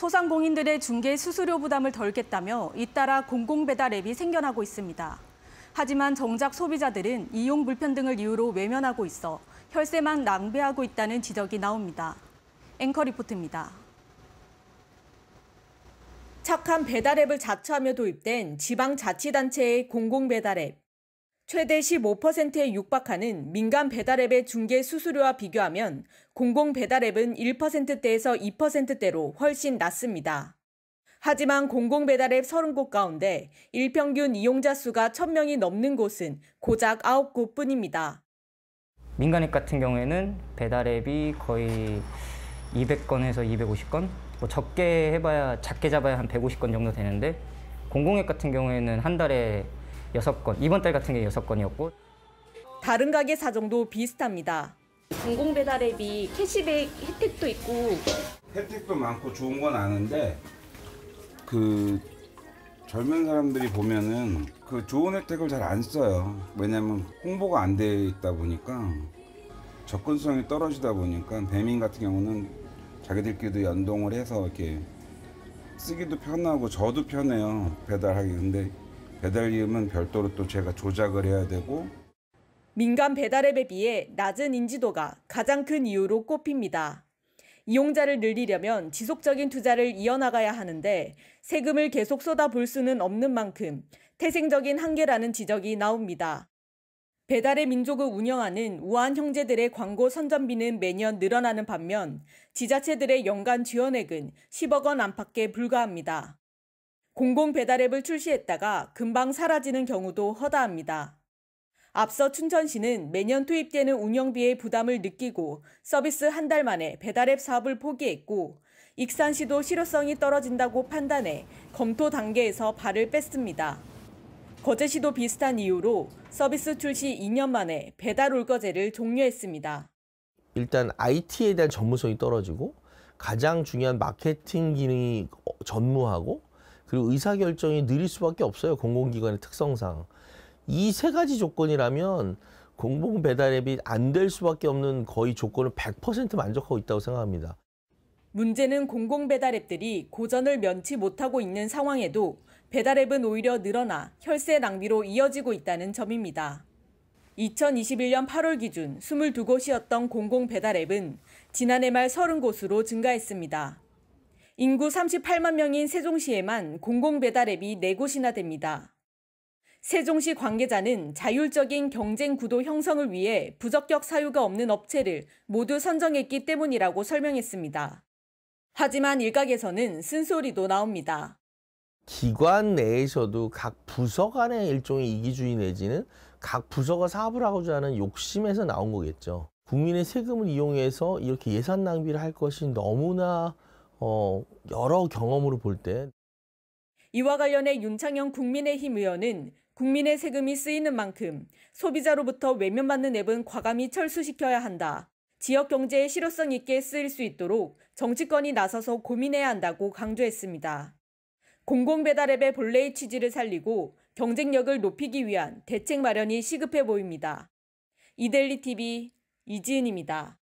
소상공인들의 중개 수수료 부담을 덜겠다며 잇따라 공공배달 앱이 생겨나고 있습니다. 하지만 정작 소비자들은 이용 불편 등을 이유로 외면하고 있어 혈세만 낭비하고 있다는 지적이 나옵니다. 앵커 리포트입니다. 착한 배달 앱을 자처하며 도입된 지방자치단체의 공공배달 앱. 최대 15%에 육박하는 민간 배달앱의 중개 수수료와 비교하면 공공 배달앱은 1%대에서 2%대로 훨씬 낮습니다. 하지만 공공 배달앱 30곳 가운데 일평균 이용자 수가 1000명이 넘는 곳은 고작 9곳 뿐입니다. 민간앱 같은 경우에는 배달앱이 거의 200건에서 250건, 뭐 적게 해봐야 작게 잡아야 한 150건 정도 되는데 공공앱 같은 경우에는 한 달에 여건 이번 달 같은 게6 건이었고 다른 가게 사정도 비슷합니다. 공공 배달 앱이 캐시백 혜택도 있고 혜택도 많고 좋은 건 아는데 그 젊은 사람들이 보면은 그 좋은 혜택을 잘 안 써요. 왜냐면 홍보가 안 돼 있다 보니까 접근성이 떨어지다 보니까 배민 같은 경우는 자기들끼리도 연동을 해서 이렇게 쓰기도 편하고 저도 편해요 배달하기 근데 배달이음은 별도로 또 제가 조작을 해야 되고 민간 배달앱에 비해 낮은 인지도가 가장 큰 이유로 꼽힙니다. 이용자를 늘리려면 지속적인 투자를 이어나가야 하는데 세금을 계속 쏟아볼 수는 없는 만큼 태생적인 한계라는 지적이 나옵니다. 배달의 민족을 운영하는 우한 형제들의 광고 선전비는 매년 늘어나는 반면 지자체들의 연간 지원액은 10억 원 안팎에 불과합니다. 공공 배달앱을 출시했다가 금방 사라지는 경우도 허다합니다. 앞서 춘천시는 매년 투입되는 운영비의 부담을 느끼고 서비스 한 달 만에 배달앱 사업을 포기했고 익산시도 실효성이 떨어진다고 판단해 검토 단계에서 발을 뺐습니다. 거제시도 비슷한 이유로 서비스 출시 2년 만에 배달 올거제를 종료했습니다. 일단 IT에 대한 전문성이 떨어지고 가장 중요한 마케팅 기능이 전무하고 그리고 의사결정이 느릴 수밖에 없어요. 공공기관의 특성상. 이 세 가지 조건이라면 공공 배달앱이 안 될 수밖에 없는 거의 조건을 100% 만족하고 있다고 생각합니다. 문제는 공공 배달앱들이 고전을 면치 못하고 있는 상황에도 배달앱은 오히려 늘어나 혈세 낭비로 이어지고 있다는 점입니다. 2021년 8월 기준 22곳이었던 공공 배달앱은 지난해 말 30곳으로 증가했습니다. 인구 38만 명인 세종시에만 공공배달앱이 4곳이나 됩니다. 세종시 관계자는 자율적인 경쟁 구도 형성을 위해 부적격 사유가 없는 업체를 모두 선정했기 때문이라고 설명했습니다. 하지만 일각에서는 쓴소리도 나옵니다. 기관 내에서도 각 부서 간의 일종의 이기주의 내지는 각 부서가 사업을 하고자 하는 욕심에서 나온 거겠죠. 국민의 세금을 이용해서 이렇게 예산 낭비를 할 것이 너무나 어, 여러 경험으로 볼 때. 이와 관련해 윤창영 국민의힘 의원은 국민의 세금이 쓰이는 만큼 소비자로부터 외면받는 앱은 과감히 철수시켜야 한다. 지역 경제에 실효성 있게 쓰일 수 있도록 정치권이 나서서 고민해야 한다고 강조했습니다. 공공배달앱의 본래의 취지를 살리고 경쟁력을 높이기 위한 대책 마련이 시급해 보입니다. 이델리 TV 이지은입니다.